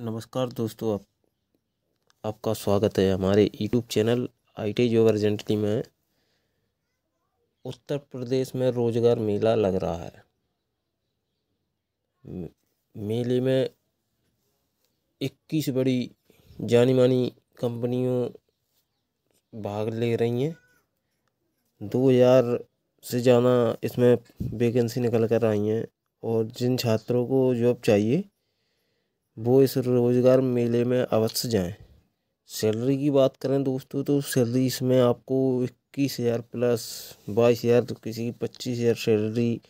नमस्कार दोस्तों आप आपका स्वागत है हमारे YouTube channel I T job urgently में उत्तर प्रदेश में रोजगार मेला लग रहा है मेले में इक्कीस बड़ी जानी मानी कंपनियों भाग ले रही हैं दो हज़ार से ज़्यादा इसमें वेकेंसी निकल कर आई हैं और जिन छात्रों को जॉब चाहिए वो इस रोज़गार मेले में अवश्य जाएँ सैलरी की बात करें दोस्तों तो सैलरी इसमें आपको इक्कीस हज़ार प्लस बाईस हज़ार तो किसी की पच्चीस हज़ार सैलरी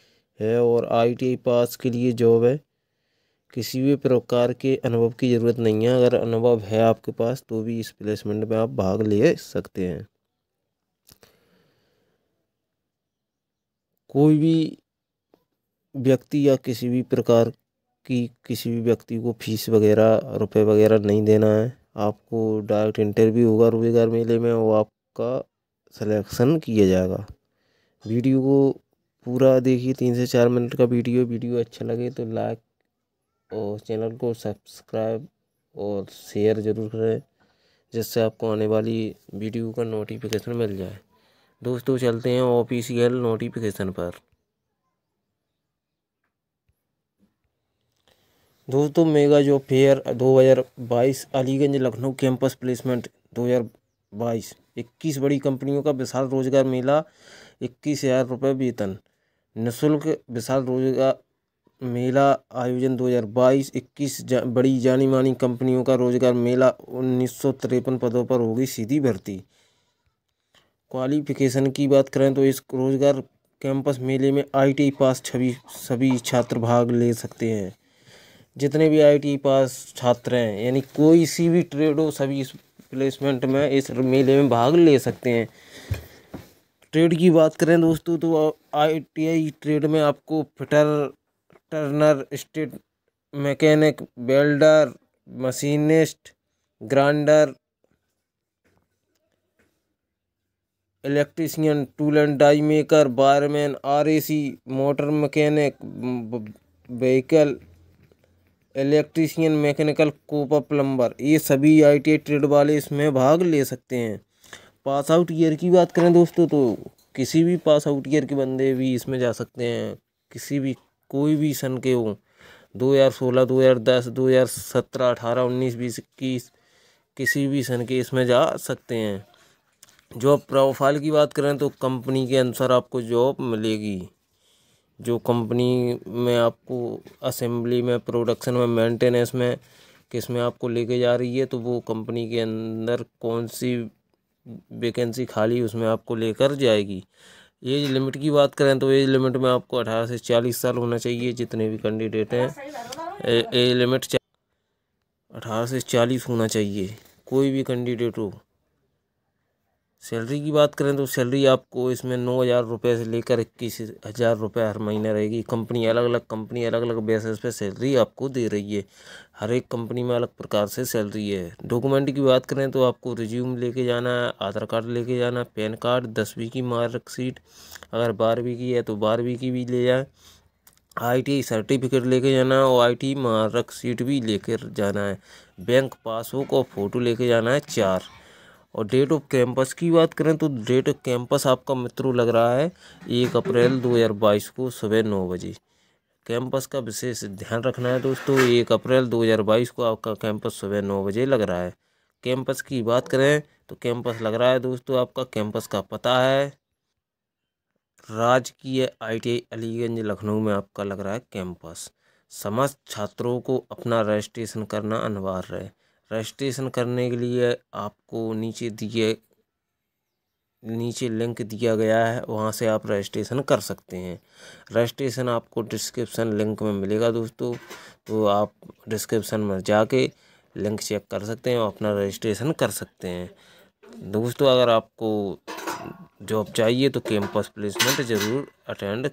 है और आईटीआई पास के लिए जॉब है किसी भी प्रकार के अनुभव की ज़रूरत नहीं है अगर अनुभव है आपके पास तो भी इस प्लेसमेंट में आप भाग ले सकते हैं कोई भी व्यक्ति या किसी भी प्रकार कि किसी भी व्यक्ति को फीस वगैरह रुपए वगैरह नहीं देना है आपको डायरेक्ट इंटरव्यू होगा रोजगार मेले में वो आपका सिलेक्शन किया जाएगा वीडियो को पूरा देखिए तीन से चार मिनट का वीडियो वीडियो अच्छा लगे तो लाइक और चैनल को सब्सक्राइब और शेयर ज़रूर करें जिससे आपको आने वाली वीडियो का नोटिफिकेशन मिल जाए दोस्तों चलते हैं ऑफिशियल नोटिफिकेशन पर दोस्तों मेगा जो fair 2022 Aliganj Lucknow campus placement 2022 21 बड़ी कंपनियों का विशाल रोजगार मेला इक्कीस हज़ार रुपये वेतन निःशुल्क विशाल रोजगार मेला आयोजन 2022 21 जा, बड़ी जानी मानी कंपनियों का रोजगार मेला उन्नीस पदों पर होगी सीधी भर्ती क्वालिफिकेशन की बात करें तो इस रोजगार कैंपस मेले में आईटी पास छवि सभी छात्र भाग ले सकते हैं जितने भी आईटी पास छात्र हैं यानी कोई सी भी ट्रेड हो सभी इस प्लेसमेंट में इस मेले में भाग ले सकते हैं ट्रेड की बात करें दोस्तों तो आईटीआई ट्रेड में आपको fitter turner state mechanic welder machinist grinder electrician tool and die maker wireman C motor mechanic vehicle electrician mechanical COPA plumber ये सभी आई टी ट्रेड वाले इसमें भाग ले सकते हैं पास आउट ईयर की बात करें दोस्तों तो किसी भी पास आउट ईयर के बंदे भी इसमें जा सकते हैं किसी भी कोई भी सन के हो दो हज़ार सोलह दो हज़ार दस दो हज़ार सत्रह अठारह उन्नीस बीस इक्कीस किसी भी सन के इसमें जा सकते हैं जॉब प्रोफाइल की बात करें तो कंपनी के अनुसार आपको जॉब मिलेगी जो कंपनी में आपको असेंबली में प्रोडक्शन में मेंटेनेंस में किस में आपको लेके जा रही है तो वो कंपनी के अंदर कौन सी वैकेंसी खाली उसमें आपको लेकर जाएगी एज लिमिट की बात करें तो एज लिमिट में आपको अठारह से चालीस साल होना चाहिए जितने भी कैंडिडेट हैं एज लिमिट अठारह से चालीस होना चाहिए कोई भी कैंडिडेट हो सैलरी की बात करें तो सैलरी आपको इसमें नौ हज़ार रुपये से लेकर इक्कीस हज़ार रुपये हर महीने रहेगी कंपनी अलग अलग कंपनी अलग अलग बेसिस पे सैलरी आपको दे रही है हर एक कंपनी में अलग प्रकार से सैलरी है डॉक्यूमेंट की बात करें तो आपको रिज्यूम लेके जाना है आधार कार्ड लेके जाना है पैन कार्ड दसवीं की मार्कशीट अगर बारहवीं की है तो बारहवीं की भी ले जाए टी सर्टिफिकेट लेके जाना है और आई टी मार्कशीट भी लेकर जाना है बैंक पासबुक और फ़ोटो लेके जाना है चार और डेट ऑफ कैंपस की बात करें तो डेट ऑफ कैंपस आपका मित्रों लग रहा है एक अप्रैल दो हज़ार बाईस को सुबह नौ बजे कैंपस का विशेष ध्यान रखना है दोस्तों एक अप्रैल दो हज़ार बाईस को आपका कैंपस सुबह नौ बजे लग रहा है कैंपस की बात करें तो कैंपस लग रहा है दोस्तों आपका कैंपस का पता है राजकीय आई अलीगंज लखनऊ में आपका लग रहा है कैंपस समस्त छात्रों को अपना रजिस्ट्रेशन करना अनिवार्य है रजिस्ट्रेशन करने के लिए आपको नीचे दिए नीचे लिंक दिया गया है वहाँ से आप रजिस्ट्रेशन कर सकते हैं रजिस्ट्रेशन आपको डिस्क्रिप्शन लिंक में मिलेगा दोस्तों तो आप डिस्क्रिप्शन में जाके लिंक चेक कर सकते हैं और अपना रजिस्ट्रेशन कर सकते हैं दोस्तों अगर आपको जॉब चाहिए तो कैंपस प्लेसमेंट ज़रूर अटेंड